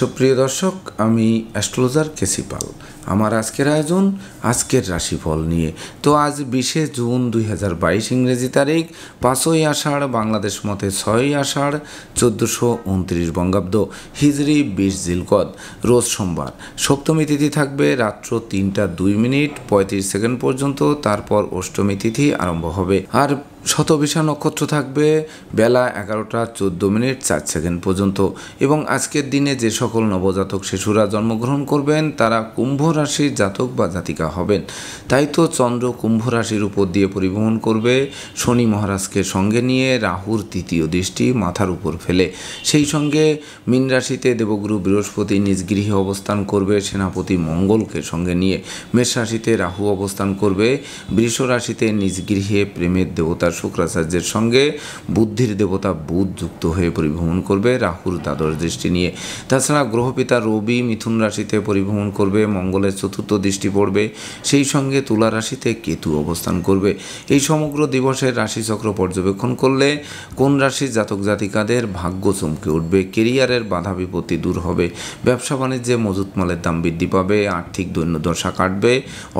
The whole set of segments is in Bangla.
সুপ্রিয় দর্শক আমি অ্যাস্ট্রোলজার কেসি পাল আমার আজকের আয়োজন আজকের রাশিফল নিয়ে তো আজ বিশে জুন দুই হাজার বাইশ ইংরেজি তারিখ পাঁচই আষাঢ় বাংলাদেশ মতে ছয়ই আষাঢ় চোদ্দোশো উনত্রিশ বঙ্গাব্দ হিজড়ি বিশ জিলকদ রোজ সোমবার সপ্তমী তিথি থাকবে রাত্র তিনটা দুই মিনিট পঁয়ত্রিশ সেকেন্ড পর্যন্ত তারপর অষ্টমী তিথি আরম্ভ হবে আর শতবিশা নক্ষত্র থাকবে বেলা এগারোটা চোদ্দ মিনিট চার সেকেন্ড পর্যন্ত এবং আজকের দিনে যে সকল নবজাতক শিশুরা জন্মগ্রহণ করবেন তারা কুম্ভ রাশির জাতক বা জাতিকা হবেন তাই তো চন্দ্র কুম্ভ রাশির উপর দিয়ে পরিবহন করবে শনি মহারাজকে সঙ্গে নিয়ে রাহুর তৃতীয় দৃষ্টি মাথার উপর ফেলে সেই সঙ্গে মিন রাশিতে দেবগুরু বৃহস্পতি নিজ গৃহে অবস্থান করবে সেনাপতি মঙ্গলকে সঙ্গে নিয়ে মেষ রাশিতে রাহু অবস্থান করবে বৃষ রাশিতে নিজ গৃহে প্রেমের দেবতার শুক্রাচার্যের সঙ্গে বুদ্ধির দেবতা বুধ যুক্ত হয়ে পরিভ্রমণ করবে রাহুর দ্বাদশ দৃষ্টি নিয়ে তাছাড়া গ্রহপিতা রবি মিথুন রাশিতে পরিভ্রমণ করবে মঙ্গলের চতুর্থ দৃষ্টি পড়বে সেই সঙ্গে তুলা রাশিতে কেতু অবস্থান করবে এই সমগ্র দিবসের রাশিচক্র পর্যবেক্ষণ করলে কোন রাশির জাতক জাতিকাদের ভাগ্য চমকে উঠবে কেরিয়ারের বাধা বিপত্তি দূর হবে ব্যবসা বাণিজ্যে মজুত মালের দাম বৃদ্ধি পাবে আর্থিক দৈন্যদশা কাটবে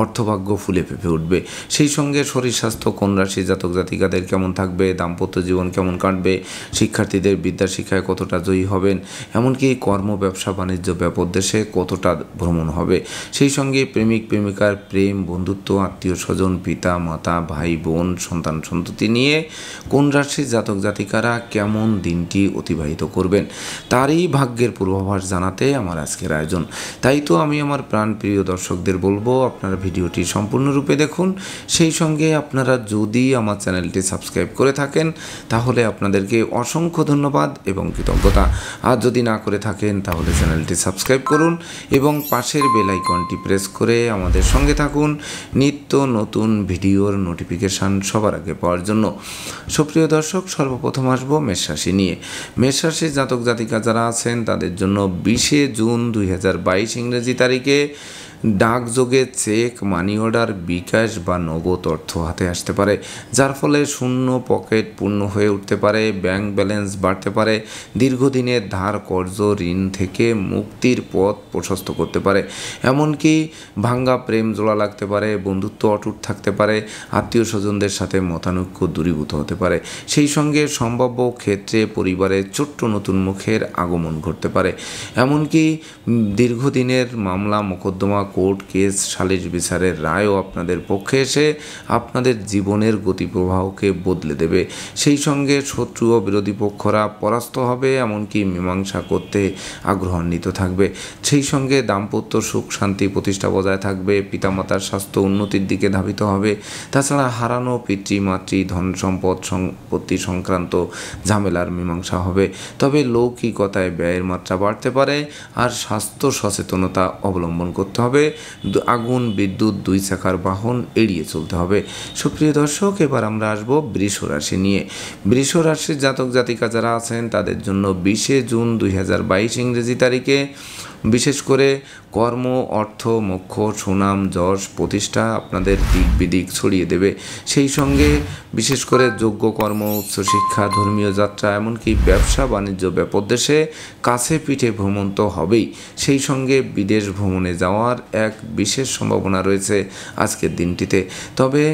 অর্থভাগ্য ফুলে ফেঁপে উঠবে সেই সঙ্গে শরীর স্বাস্থ্য কোন রাশির জাতক জাতিকা শিক্ষিকাদের কেমন থাকবে দাম্পত্য জীবন কেমন কাটবে শিক্ষার্থীদের বিদ্যা শিক্ষায় কতটা জয়ী হবেন এমনকি কর্ম ব্যবসা বাণিজ্য ব্যাপক দেশে কতটা ভ্রমণ হবে সেই সঙ্গে প্রেমিক প্রেমিকার প্রেম বন্ধুত্ব আত্মীয় স্বজন পিতা মাতা ভাই বোন সন্তান সন্ততি নিয়ে কোন রাশির জাতক জাতিকারা কেমন দিনটি অতিবাহিত করবেন তারই ভাগ্যের পূর্বাভাস জানাতে আমার আজকের আয়োজন তাই তো আমি আমার প্রাণ প্রিয় দর্শকদের বলবো আপনারা ভিডিওটি সম্পূর্ণরূপে দেখুন সেই সঙ্গে আপনারা যদি আমার চ্যানেলটি চ্যানেলটি সাবস্ক্রাইব করে থাকেন তাহলে আপনাদেরকে অসংখ্য ধন্যবাদ এবং কৃতজ্ঞতা আর যদি না করে থাকেন তাহলে চ্যানেলটি সাবস্ক্রাইব করুন এবং পাশের বেল আইকনটি প্রেস করে আমাদের সঙ্গে থাকুন নিত্য নতুন ভিডিওর নোটিফিকেশান সবার আগে পাওয়ার জন্য সুপ্রিয় দর্শক সর্বপ্রথম আসব মেষরাশি নিয়ে মেষরাশির জাতক জাতিকা যারা আছেন তাদের জন্য বিশে জুন দুই হাজার ইংরেজি তারিখে ডাকযোগে চেক মানি অর্ডার বিকাশ বা নগদ অর্থ হাতে আসতে পারে যার ফলে শূন্য পকেট পূর্ণ হয়ে উঠতে পারে ব্যাংক ব্যালেন্স বাড়তে পারে দীর্ঘদিনের ধার কর্জ ঋণ থেকে মুক্তির পথ প্রশস্ত করতে পারে এমনকি ভাঙ্গা প্রেম জোড়া লাগতে পারে বন্ধুত্ব অটুট থাকতে পারে আত্মীয় স্বজনদের সাথে মতানৈক্য দূরীভূত হতে পারে সেই সঙ্গে সম্ভাব্য ক্ষেত্রে পরিবারে ছোট্ট নতুন মুখের আগমন ঘটতে পারে এমনকি দীর্ঘদিনের মামলা মোকদ্দমা কোর্ট কেস সালিশ বিচারের রায়ও আপনাদের পক্ষে এসে আপনাদের জীবনের গতিপ্রবাহকে বদলে দেবে সেই সঙ্গে শত্রু ও বিরোধী পক্ষরা পরাস্ত হবে এমনকি মীমাংসা করতে আগ্রহান্বিত থাকবে সেই সঙ্গে দাম্পত্য সুখ শান্তি প্রতিষ্ঠা বজায় থাকবে পিতামাতার স্বাস্থ্য উন্নতির দিকে ধাবিত হবে তাছাড়া হারানো পিতৃমাতৃ ধন সম্পদ সম্পত্তি সংক্রান্ত ঝামেলার মীমাংসা হবে তবে লৌকিকতায় ব্যয়ের মাত্রা বাড়তে পারে আর স্বাস্থ্য সচেতনতা অবলম্বন করতে হবে হবে আগুন বিদ্যুৎ দুই চাকার বাহন এড়িয়ে চলতে হবে সুপ্রিয় দর্শক এবার আমরা আসব বৃষ রাশি নিয়ে বৃষ রাশির জাতক জাতিকা যারা আছেন তাদের জন্য বিশে জুন দুই ইংরেজি তারিখে বিশেষ করে কর্ম অর্থ মোক্ষ সুনাম যশ প্রতিষ্ঠা আপনাদের দিক বিদিক ছড়িয়ে দেবে সেই সঙ্গে বিশেষ করে যোগ্য কর্ম উচ্চশিক্ষা ধর্মীয় যাত্রা এমনকি ব্যবসা বাণিজ্য ব্যাপদেশে কাছে পিঠে ভ্রমণ তো হবেই সেই সঙ্গে বিদেশ ভ্রমণে যাওয়ার এক বিশেষ সম্ভাবনা রয়েছে আজকের দিনটিতে তবে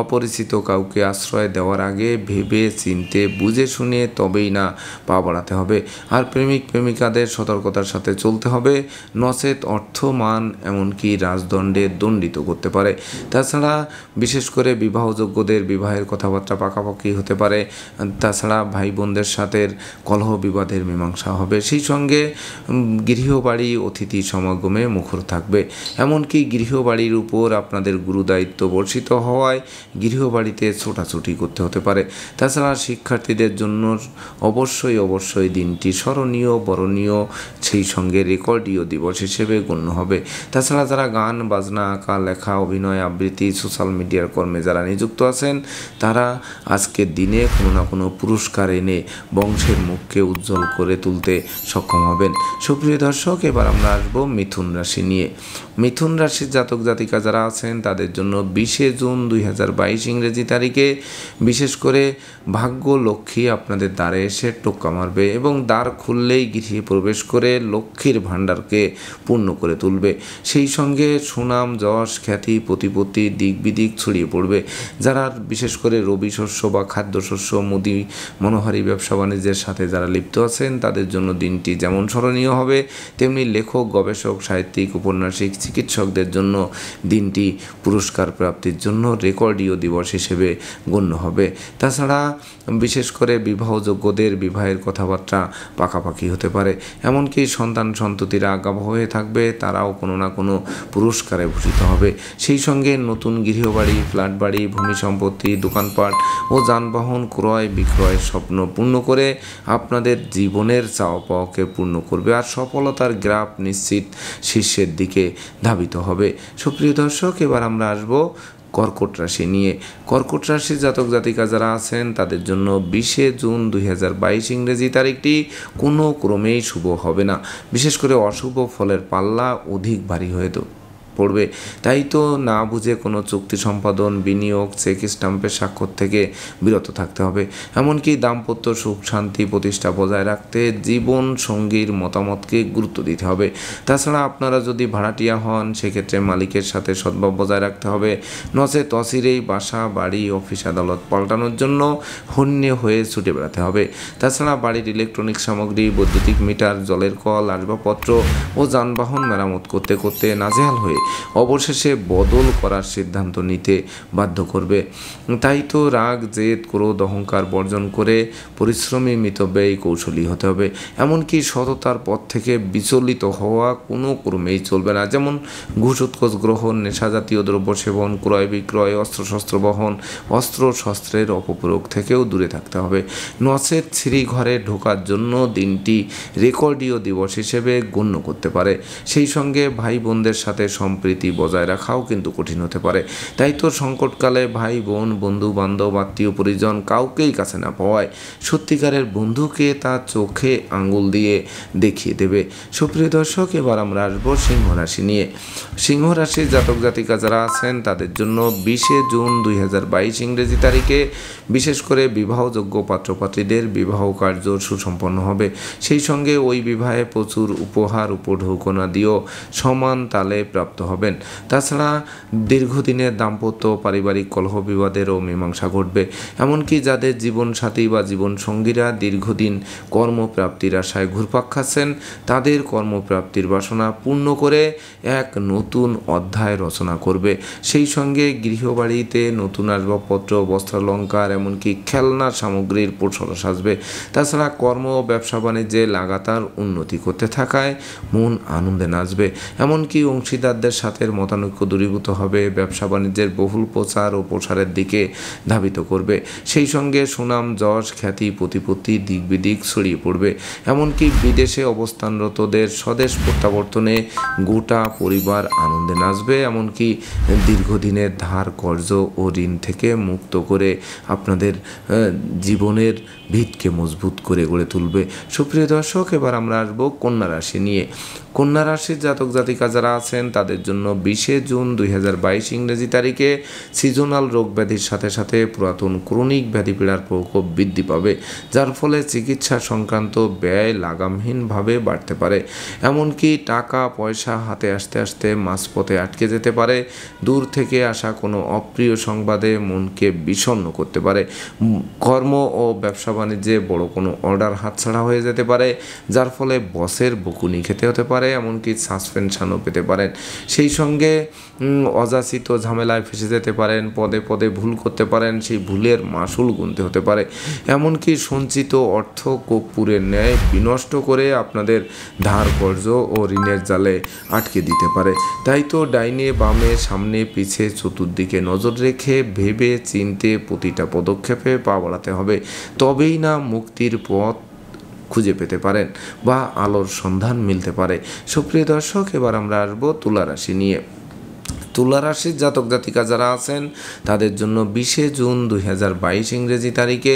অপরিচিত কাউকে আশ্রয় দেওয়ার আগে ভেবে চিনতে বুঝে শুনে তবেই না পা বাড়াতে হবে আর প্রেমিক প্রেমিকাদের সতর্কতার সাথে চল চলতে হবে নচেত অর্থ মান এমনকি রাজদণ্ডে দণ্ডিত করতে পারে তাছাড়া বিশেষ করে বিবাহযোগ্যদের বিবাহের কথাবার্তা পাকাপাকি হতে পারে তাছাড়া ভাই বোনদের সাথে কলহ বিবাদের মীমাংসা হবে সেই সঙ্গে গৃহবাড়ি অতিথি সমাগমে মুখর থাকবে এমনকি গৃহবাড়ির উপর আপনাদের গুরুদায়িত্ব বর্ষিত হওয়ায় গৃহবাড়িতে ছোটাছুটি করতে হতে পারে তাছাড়া শিক্ষার্থীদের জন্য অবশ্যই অবশ্যই দিনটি স্মরণীয় বরণীয় সেই সঙ্গে সঙ্গে রেকর্ডিও দিবস হিসেবে গণ্য হবে তাছাড়া যারা গান বাজনা আঁকা লেখা অভিনয় আবৃত্তি সোশ্যাল মিডিয়ার কর্মে যারা নিযুক্ত আছেন তারা আজকের দিনে কোনো না কোনো পুরস্কার এনে বংশের মুখকে উজ্জ্বল করে তুলতে সক্ষম হবেন সুপ্রিয় দর্শক এবার আমরা আসবো মিথুন রাশি নিয়ে মিথুন রাশির জাতক জাতিকা যারা আছেন তাদের জন্য বিশে জুন দুই হাজার বাইশ ইংরেজি তারিখে বিশেষ করে ভাগ্য লক্ষ্মী আপনাদের দ্বারে এসে টোক্কা মারবে এবং দ্বার খুললেই গৃহে প্রবেশ করে লক্ষ্মীর ভাণ্ডারকে পূর্ণ করে তুলবে সেই সঙ্গে সুনাম যশ খ্যাতি প্রতিপত্তি দিক বিদিক ছড়িয়ে পড়বে যারা বিশেষ করে রবি শস্য বা খাদ্যশস্য মুদি মনোহারি ব্যবসা বাণিজ্যের সাথে যারা লিপ্ত আছেন তাদের জন্য দিনটি যেমন স্মরণীয় হবে তেমনি লেখক গবেষক সাহিত্যিক উপন্যাসিক চিকিৎসকদের জন্য দিনটি পুরস্কার প্রাপ্তির জন্য রেকর্ডীয় দিবস হিসেবে গণ্য হবে তাছাড়া বিশেষ করে বিবাহযোগ্যদের বিবাহের কথাবার্তা পাকাপাকি হতে পারে এমনকি সন্তান সন্ততিরা আগাম হয়ে থাকবে তারাও কোনো না কোনো পুরস্কারে ভূষিত হবে সেই সঙ্গে নতুন গৃহবাড়ি ফ্ল্যাট বাড়ি ভূমি সম্পত্তি দোকানপাট ও যানবাহন ক্রয় বিক্রয়ের স্বপ্ন পূর্ণ করে আপনাদের জীবনের চাওয়া পাওয়াকে পূর্ণ করবে আর সফলতার গ্রাফ নিশ্চিত শীর্ষের দিকে ধাবিত হবে সুপ্রিয় দর্শক এবার আমরা আসব কর্কট রাশি নিয়ে কর্কট রাশির জাতক জাতিকা যারা আছেন তাদের জন্য বিশে জুন দুই হাজার বাইশ ইংরেজি তারিখটি কোনো ক্রমেই শুভ হবে না বিশেষ করে অশুভ ফলের পাল্লা অধিক ভারী হয়ে পড়বে তাই তো না বুঝে কোনো চুক্তি সম্পাদন বিনিয়োগ চেক স্টাম্পের স্বাক্ষর থেকে বিরত থাকতে হবে এমনকি দাম্পত্য সুখ শান্তি প্রতিষ্ঠা বজায় রাখতে জীবন সঙ্গীর মতামতকে গুরুত্ব দিতে হবে তাছাড়া আপনারা যদি ভাড়াটিয়া হন সেক্ষেত্রে মালিকের সাথে সদ্ভাব বজায় রাখতে হবে নচে তসিরেই বাসা বাড়ি অফিস আদালত পাল্টানোর জন্য হন্য হয়ে ছুটে বেড়াতে হবে তাছাড়া বাড়ির ইলেকট্রনিক সামগ্রী বৈদ্যুতিক মিটার জলের কল আসবাবপত্র ও যানবাহন মেরামত করতে করতে নাজেহাল হয়ে অবশেষে বদল করার সিদ্ধান্ত নিতে বাধ্য করবে তাই তো রাগ জেদ ক্রোধ অহংকার বর্জন করে পরিশ্রমী মিত ব্যয় কৌশলী হতে হবে এমনকি সততার পথ থেকে বিচলিত হওয়া কোনো ক্রমেই চলবে না যেমন ঘুষ উৎকোষ গ্রহণ নেশাজাতীয় দ্রব্য সেবন ক্রয় বিক্রয় অস্ত্রশস্ত্র বহন অস্ত্র শস্ত্রের অপপ্রয়োগ থেকেও দূরে থাকতে হবে নচেত ঘরে ঢোকার জন্য দিনটি রেকর্ডীয় দিবস হিসেবে গণ্য করতে পারে সেই সঙ্গে ভাই বোনদের সাথে সম্পর্ক সম্প্রীতি বজায় রাখাও কিন্তু কঠিন হতে পারে তাই তো সংকটকালে ভাই বোন বন্ধু বান্ধব আত্মীয় পরিজন কাউকেই কাছে না পাওয়ায় সত্যিকারের বন্ধুকে তা চোখে আঙ্গুল দিয়ে দেখিয়ে দেবে সুপ্রিয় দর্শক এবার আমরা আসবো সিংহ রাশি নিয়ে সিংহ রাশির জাতক জাতিকা যারা আছেন তাদের জন্য বিশে জুন দুই ইংরেজি তারিখে বিশেষ করে বিবাহযোগ্য পাত্রপাত্রীদের বিবাহ কার্য সুসম্পন্ন হবে সেই সঙ্গে ওই বিবাহে প্রচুর উপহার উপঢৌকনা দিয়েও সমান তালে প্রাপ্ত হবেন তাছাড়া দীর্ঘদিনের দাম্পত্য পারিবারিক কলহ বিবাদেরও মীমাংসা ঘটবে এমনকি যাদের জীবনসাথী বা জীবনসঙ্গীরা দীর্ঘদিন কর্মপ্রাপ্তির আশায় ঘুরপাক খাচ্ছেন তাদের কর্মপ্রাপ্তির বাসনা পূর্ণ করে এক নতুন অধ্যায় রচনা করবে সেই সঙ্গে গৃহবাড়িতে নতুন আসবাবপত্র বস্ত্রালঙ্কার এমনকি খেলনার সামগ্রীর প্রসারস আসবে তাছাড়া কর্ম ব্যবসা বাণিজ্যে লাগাতার উন্নতি করতে থাকায় মন আনন্দে নাচবে এমনকি অংশীদারদের সাথে মতানৈক্য দূরীভূত হবে ব্যবসা বাণিজ্যের বহুল প্রচার ও প্রসারের দিকে ধাবিত করবে সেই সঙ্গে সুনাম যশ খ্যাতি প্রতিপত্তি দিক বিদিক ছড়িয়ে পড়বে এমনকি বিদেশে অবস্থানরতদের স্বদেশ প্রত্যাবর্তনে গোটা পরিবার আনন্দে নাচবে এমনকি দীর্ঘদিনের ধার কর্জ ও ঋণ থেকে মুক্ত করে আপনাদের জীবনের ভিতকে মজবুত করে গড়ে তুলবে সুপ্রিয় দর্শক এবার আমরা আসবো কন্যা রাশি নিয়ে কন্যা রাশির জাতক জাতিকা যারা আছেন তাদের তাদের জন্য বিশে জুন দুই ইংরেজি তারিখে সিজনাল রোগ ব্যাধির সাথে সাথে পুরাতন ক্রনিক ব্যাধি পীড়ার প্রকোপ বৃদ্ধি পাবে যার ফলে চিকিৎসা সংক্রান্ত ব্যয় লাগামহীনভাবে বাড়তে পারে এমনকি টাকা পয়সা হাতে আসতে আসতে মাঝপথে আটকে যেতে পারে দূর থেকে আসা কোনো অপ্রিয় সংবাদে মনকে বিষণ্ন করতে পারে কর্ম ও ব্যবসা বাণিজ্যে বড় কোনো অর্ডার হাতছাড়া হয়ে যেতে পারে যার ফলে বসের বকুনি খেতে হতে পারে এমনকি সাসপেনশানও পেতে পারেন সেই সঙ্গে অযাচিত ঝামেলায় ফেসে যেতে পারেন পদে পদে ভুল করতে পারেন সেই ভুলের মাসুল গুনতে হতে পারে এমনকি সঞ্চিত অর্থ কর্পূরের ন্যায় বিনষ্ট করে আপনাদের ধার কর্য ও ঋণের জালে আটকে দিতে পারে তাই তো ডাইনে বামে সামনে পিছে চতুর্দিকে নজর রেখে ভেবে চিনতে প্রতিটা পদক্ষেপে পা বাড়াতে হবে তবেই না মুক্তির পথ খুঁজে পেতে পারেন বা আলোর সন্ধান মিলতে পারে সুপ্রিয় দর্শক এবার আমরা আসবো তুলা রাশি নিয়ে তুলা রাশির জাতক জাতিকা যারা আছেন তাদের জন্য বিশে জুন দুই হাজার বাইশ ইংরেজি তারিখে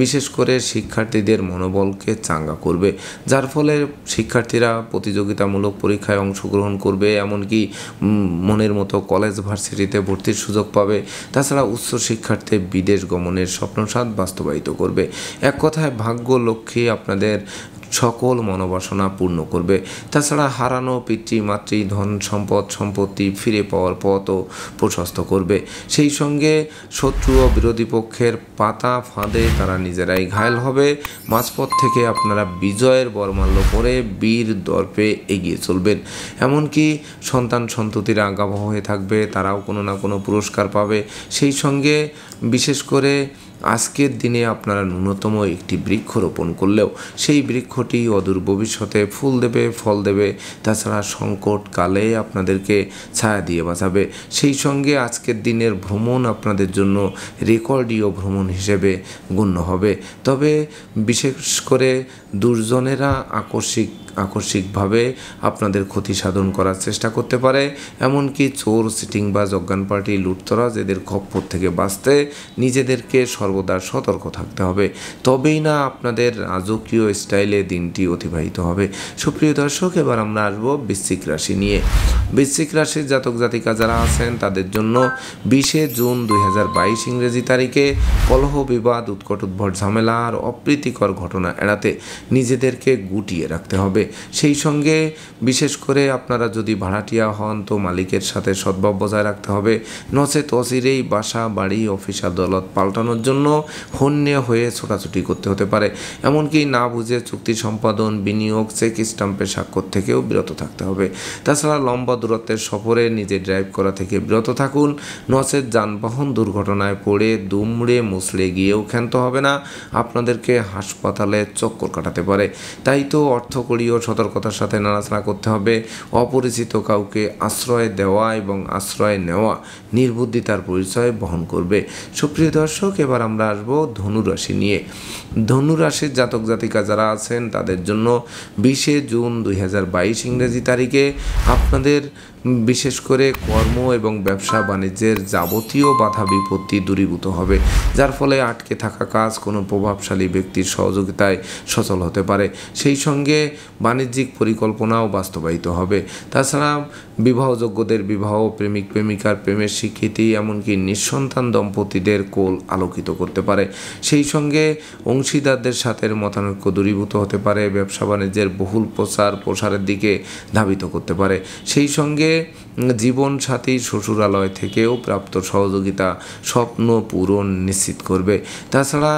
বিশেষ করে শিক্ষার্থীদের মনোবলকে চাঙ্গা করবে যার ফলে শিক্ষার্থীরা প্রতিযোগিতামূলক পরীক্ষায় অংশগ্রহণ করবে এমনকি মনের মতো কলেজ ভার্সিটিতে ভর্তির সুযোগ পাবে তাছাড়া উচ্চ শিক্ষার্থে বিদেশ গমনের স্বপ্নসাদ বাস্তবায়িত করবে এক কথায় ভাগ্য লক্ষ্মী আপনাদের সকল মনোবাসনা পূর্ণ করবে তাছাড়া হারানো পিতৃমাতৃ ধন সম্পদ সম্পত্তি ফিরে পাওয়ার পথও প্রশস্ত করবে সেই সঙ্গে শত্রু ও বিরোধী পক্ষের পাতা ফাঁদে তারা নিজেরাই ঘায়ল হবে মাঝপথ থেকে আপনারা বিজয়ের বর্মাল্য করে বীর দর্পে এগিয়ে চলবেন এমনকি সন্তান সন্ততিরা আগাবহ হয়ে থাকবে তারাও কোনো না কোনো পুরস্কার পাবে সেই সঙ্গে বিশেষ করে আজকের দিনে আপনারা ন্যূনতম একটি বৃক্ষ রোপণ করলেও সেই বৃক্ষটি অদূর ভবিষ্যতে ফুল দেবে ফল দেবে তাছাড়া সংকট কালে আপনাদেরকে ছায়া দিয়ে বাঁচাবে সেই সঙ্গে আজকের দিনের ভ্রমণ আপনাদের জন্য রেকর্ডীয় ভ্রমণ হিসেবে গণ্য হবে তবে বিশেষ করে দুর্জনেরা আকস্মিক আকস্মিকভাবে আপনাদের ক্ষতি সাধন করার চেষ্টা করতে পারে এমনকি চোর সিটিং বা যজ্ঞান পার্টি লুটতরাজ এদের খপ্পর থেকে বাঁচতে নিজেদেরকে সর্বদা সতর্ক থাকতে হবে তবেই না আপনাদের রাজকীয় স্টাইলে দিনটি অতিবাহিত হবে সুপ্রিয় দর্শক এবার আমরা আসবো বৃশ্চিক রাশি নিয়ে বৃশ্চিক রাশির জাতক জাতিকা যারা আছেন তাদের জন্য বিশে জুন দুই ইংরেজি তারিখে কলহ বিবাদ উৎকট উদ্ভট ঝামেলা আর অপ্রীতিকর ঘটনা এড়াতে নিজেদেরকে গুটিয়ে রাখতে হবে সেই সঙ্গে বিশেষ করে আপনারা যদি ভাড়াটিয়া হন তো মালিকের সাথে সদ্ভাব বজায় রাখতে হবে নচে তসিরেই বাসা বাড়ি অফিস আদালত পাল্টানোর জন্য হন্যে হয়ে ছোটাছুটি করতে হতে পারে এমনকি না বুঝে চুক্তি সম্পাদন বিনিয়োগ চেক স্টাম্পে স্বাক্ষর থেকেও বিরত থাকতে হবে তাছাড়া লম্বা দূরত্বের সফরে নিজে ড্রাইভ করা থেকে বিরত থাকুন নচে যানবাহন দুর্ঘটনায় পড়ে দুমড়ে মুসলে গিয়েও ক্ষান্ত হবে না আপনাদেরকে হাসপাতালে চক্কর কাটাতে পারে তাই তো অর্থকরীয় সতর্কতার সাথে নাড়াচাড়া করতে হবে অপরিচিত কাউকে আশ্রয় দেওয়া এবং আশ্রয় নেওয়া নির্বুদ্ধিতার পরিচয় বহন করবে সুপ্রিয় দর্শক এবার আমরা আসবো ধনুরাশি নিয়ে ধনুরাশির জাতক জাতিকা যারা আছেন তাদের জন্য বিশে জুন দুই ইংরেজি তারিখে আপনাদের বিশেষ করে কর্ম এবং ব্যবসা বাণিজ্যের যাবতীয় বাধা বিপত্তি দূরীভূত হবে যার ফলে আটকে থাকা কাজ কোনো প্রভাবশালী ব্যক্তির সহযোগিতায় সচল হতে পারে সেই সঙ্গে বাণিজ্যিক পরিকল্পনাও বাস্তবায়িত হবে তাছাড়া বিবাহযোগ্যদের বিবাহ প্রেমিক প্রেমিকার প্রেমের স্বীকৃতি এমনকি নিঃসন্তান দম্পতিদের কোল আলোকিত করতে পারে সেই সঙ্গে অংশীদারদের সাথে মতানৈক্য দূরীভূত হতে পারে ব্যবসা বাণিজ্যের বহুল প্রচার প্রসারের দিকে ধাবিত করতে পারে সেই সঙ্গে জীবন সাথী শ্বশুরালয় থেকেও প্রাপ্ত সহযোগিতা স্বপ্ন পূরণ নিশ্চিত করবে তাছাড়া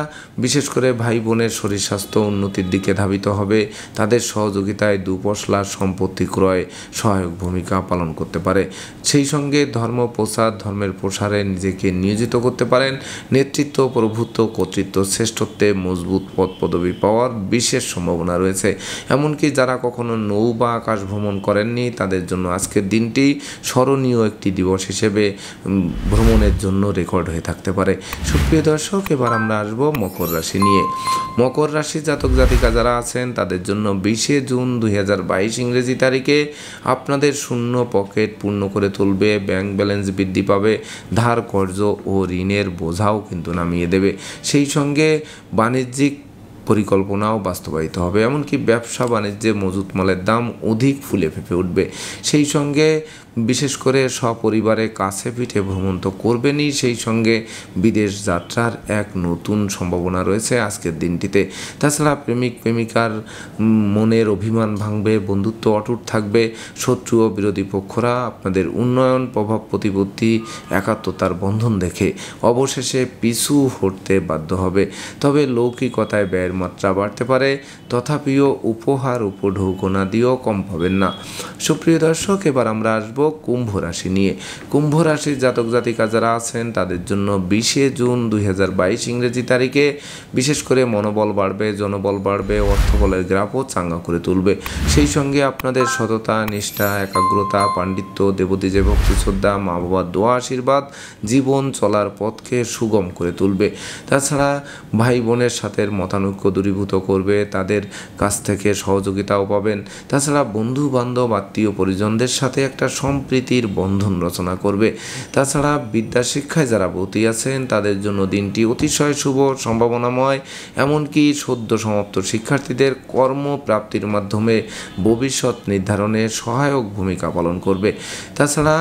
বিশেষ করে ভাই বোনের শরীর স্বাস্থ্য উন্নতির দিকে ধাবিত হবে তাদের সহযোগিতায় দুপশলা সম্পত্তি ক্রয় সহায়ক ভূমিকা পালন করতে পারে সেই সঙ্গে ধর্ম প্রচার ধর্মের প্রসারে নিজেকে নিয়োজিত করতে পারেন নেতৃত্ব প্রভুত্ব কর্তৃত্ব শ্রেষ্ঠত্বে মজবুত পদ পদবি পাওয়ার বিশেষ সম্ভাবনা রয়েছে এমনকি যারা কখনো নৌ বা আকাশ ভ্রমণ করেননি তাদের জন্য আজকের দিনটি স্মরণীয় একটি দিবস হিসেবে ভ্রমণের জন্য রেকর্ড হয়ে থাকতে পারে সুপ্রিয় দর্শক এবার আমরা আসবো মকর রাশি নিয়ে মকর রাশি জাতক জাতিকা যারা আছেন তাদের জন্য বিশে জুন দুই ইংরেজি তারিখে আপনাদের শূন্য পকেট পূর্ণ করে তুলবে ব্যাংক ব্যালেন্স বৃদ্ধি পাবে ধার কর্য ও ঋণের বোঝাও কিন্তু নামিয়ে দেবে সেই সঙ্গে বাণিজ্যিক পরিকল্পনাও বাস্তবায়িত হবে এমনকি ব্যবসা বাণিজ্যে মজুত মালের দাম অধিক ফুলে ফেঁপে উঠবে সেই সঙ্গে বিশেষ করে সপরিবারে কাছে পিঠে ভ্রমণ তো করবেনই সেই সঙ্গে বিদেশ যাত্রার এক নতুন সম্ভাবনা রয়েছে আজকের দিনটিতে তাছাড়া প্রেমিক প্রেমিকার মনের অভিমান ভাঙবে বন্ধুত্ব অটুট থাকবে শত্রু ও বিরোধী পক্ষরা আপনাদের উন্নয়ন প্রভাব প্রতিপত্তি একাত্মতার বন্ধন দেখে অবশেষে পিছু হটতে বাধ্য হবে তবে লৌকিকতায় ব্যয়ের মাত্রা বাড়তে পারে তথাপিও উপহার উপঢৌকনা দিয়েও কম পাবেন না সুপ্রিয় দর্শক এবার আমরা আসবো কুম্ভ রাশি নিয়ে কুম্ভ রাশির জাতক জাতিকা যারা আছেন তাদের জন্য বিশে জুন দুই ইংরেজি তারিখে বিশেষ করে মনোবল বাড়বে জনবল বাড়বে অর্থবলের গ্রাফও চাঙ্গা করে তুলবে সেই সঙ্গে আপনাদের সততা নিষ্ঠা একাগ্রতা পাণ্ডিত্য যে ভক্তি শ্রদ্ধা মা বাবার দোয়া আশীর্বাদ জীবন চলার পথকে সুগম করে তুলবে তাছাড়া ভাই বোনের সাথে মতানৈক্য দূরীভূত করবে তাদের কাছ থেকে সহযোগিতাও পাবেন তাছাড়া বন্ধু বান্ধব আত্মীয় পরিজনদের সাথে একটা সম্প্রীতির বন্ধন রচনা করবে তাছাড়া বিদ্যা শিক্ষায় যারা ব্রতী আছেন তাদের জন্য দিনটি অতিশয় শুভ সম্ভাবনাময় এমনকি সদ্য সমাপ্ত শিক্ষার্থীদের কর্মপ্রাপ্তির মাধ্যমে ভবিষ্যৎ নির্ধারণে সহায়ক ভূমিকা পালন করবে তাছাড়া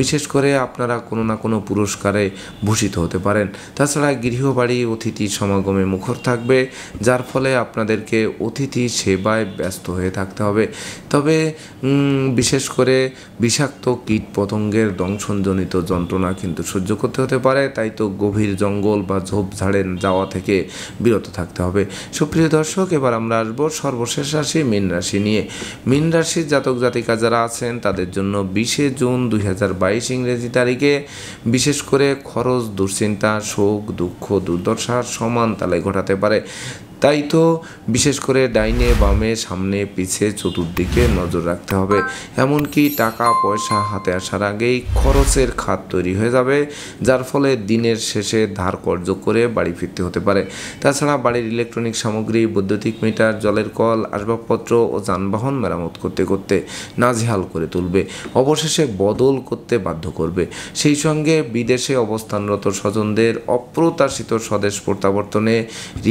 বিশেষ করে আপনারা কোনো না কোনো পুরস্কারে ভূষিত হতে পারেন তাছাড়া গৃহবাড়ি অতিথি সমাগমে মুখর থাকবে যার ফলে আপনাদেরকে অতিথি সেবায় ব্যস্ত হয়ে থাকতে হবে তবে বিশেষ করে বিশেষ বিষাক্ত কীট পতঙ্গের দংশনজনিত যন্ত্রণা কিন্তু সহ্য করতে হতে পারে তাই তো গভীর জঙ্গল বা ঝোপঝাড়ে যাওয়া থেকে বিরত থাকতে হবে সুপ্রিয় দর্শক এবার আমরা আসবো সর্বশেষ রাশি মীন রাশি নিয়ে মীন রাশির জাতক জাতিকা যারা আছেন তাদের জন্য বিশে জুন দুই ইংরেজি তারিখে বিশেষ করে খরচ দুশ্চিন্তা শোক দুঃখ দুর্দশার সমান তালে ঘটাতে পারে তাই তো বিশেষ করে ডাইনে বামে সামনে পিছে চতুর্দিকে নজর রাখতে হবে এমনকি টাকা পয়সা হাতে আসার আগেই খরচের খাত তৈরি হয়ে যাবে যার ফলে দিনের শেষে ধার কর্য করে বাড়ি ফিরতে হতে পারে তাছাড়া বাড়ির ইলেকট্রনিক সামগ্রী বৈদ্যুতিক মিটার জলের কল আসবাবপত্র ও যানবাহন মেরামত করতে করতে নাজেহাল করে তুলবে অবশেষে বদল করতে বাধ্য করবে সেই সঙ্গে বিদেশে অবস্থানরত স্বজনদের অপ্রত্যাশিত স্বদেশ প্রত্যাবর্তনে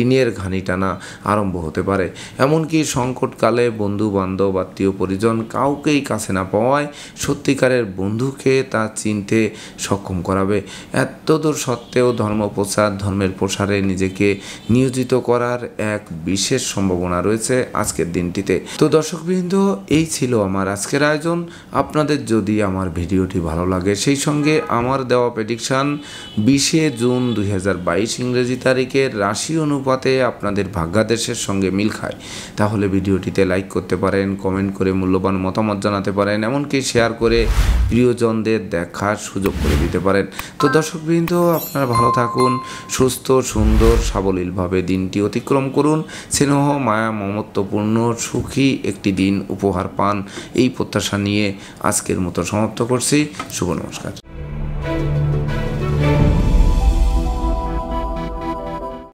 ঋণের ঘানিটা আনা আরম্ভ হতে পারে এমনকি সংকটকালে বন্ধু বান্ধব আত্মীয় পরিজন কাউকেই কাছে না পাওয়ায় সত্যিকারের বন্ধুকে তা চিনতে সক্ষম করাবে এতদূর সত্ত্বেও ধর্ম প্রচার ধর্মের প্রসারে নিজেকে নিয়োজিত করার এক বিশেষ সম্ভাবনা রয়েছে আজকের দিনটিতে তো দর্শকবৃন্দ এই ছিল আমার আজকের আয়োজন আপনাদের যদি আমার ভিডিওটি ভালো লাগে সেই সঙ্গে আমার দেওয়া প্রেডিকশান বিশে জুন দুই ইংরেজি তারিখের রাশি অনুপাতে আপনাদের ভাগ্যাদেশের সঙ্গে মিল খায় তাহলে ভিডিওটিতে লাইক করতে পারেন কমেন্ট করে মূল্যবান মতামত জানাতে পারেন এমনকি শেয়ার করে প্রিয়জনদের দেখার সুযোগ করে দিতে পারেন তো দর্শকবৃন্দ আপনারা ভালো থাকুন সুস্থ সুন্দর সাবলীলভাবে দিনটি অতিক্রম করুন স্নেহ মায়া মমত্বপূর্ণ সুখী একটি দিন উপহার পান এই প্রত্যাশা নিয়ে আজকের মতো সমাপ্ত করছি শুভ নমস্কার